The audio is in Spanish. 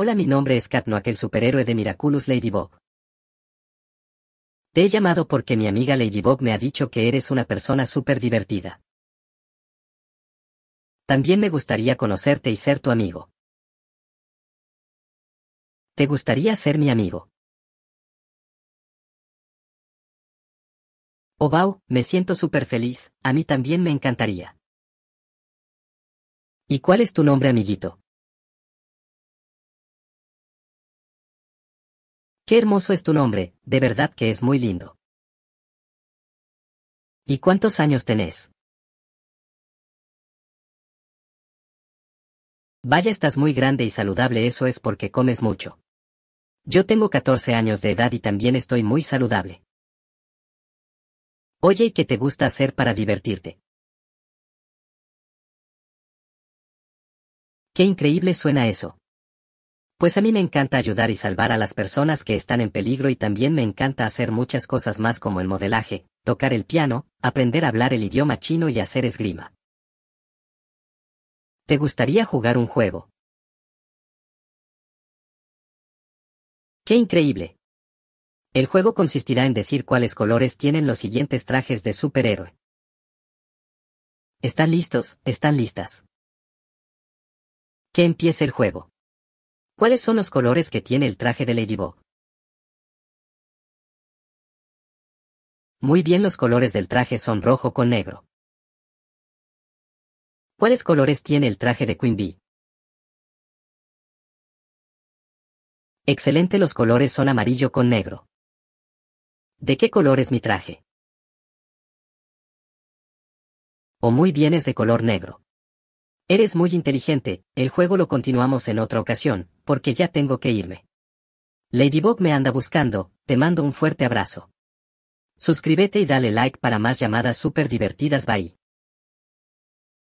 Hola mi nombre es Katno aquel superhéroe de Miraculous Ladybug. Te he llamado porque mi amiga Ladybug me ha dicho que eres una persona súper divertida. También me gustaría conocerte y ser tu amigo. ¿Te gustaría ser mi amigo? Oh me siento súper feliz, a mí también me encantaría. ¿Y cuál es tu nombre amiguito? Qué hermoso es tu nombre, de verdad que es muy lindo. ¿Y cuántos años tenés? Vaya, estás muy grande y saludable, eso es porque comes mucho. Yo tengo 14 años de edad y también estoy muy saludable. Oye, ¿y qué te gusta hacer para divertirte? Qué increíble suena eso. Pues a mí me encanta ayudar y salvar a las personas que están en peligro y también me encanta hacer muchas cosas más como el modelaje, tocar el piano, aprender a hablar el idioma chino y hacer esgrima. ¿Te gustaría jugar un juego? ¡Qué increíble! El juego consistirá en decir cuáles colores tienen los siguientes trajes de superhéroe. ¿Están listos? ¿Están listas? Que empiece el juego. ¿Cuáles son los colores que tiene el traje de Ladybug? Muy bien los colores del traje son rojo con negro. ¿Cuáles colores tiene el traje de Queen Bee? Excelente los colores son amarillo con negro. ¿De qué color es mi traje? O oh, muy bien es de color negro. Eres muy inteligente, el juego lo continuamos en otra ocasión, porque ya tengo que irme. Ladybug me anda buscando, te mando un fuerte abrazo. Suscríbete y dale like para más llamadas súper divertidas, bye.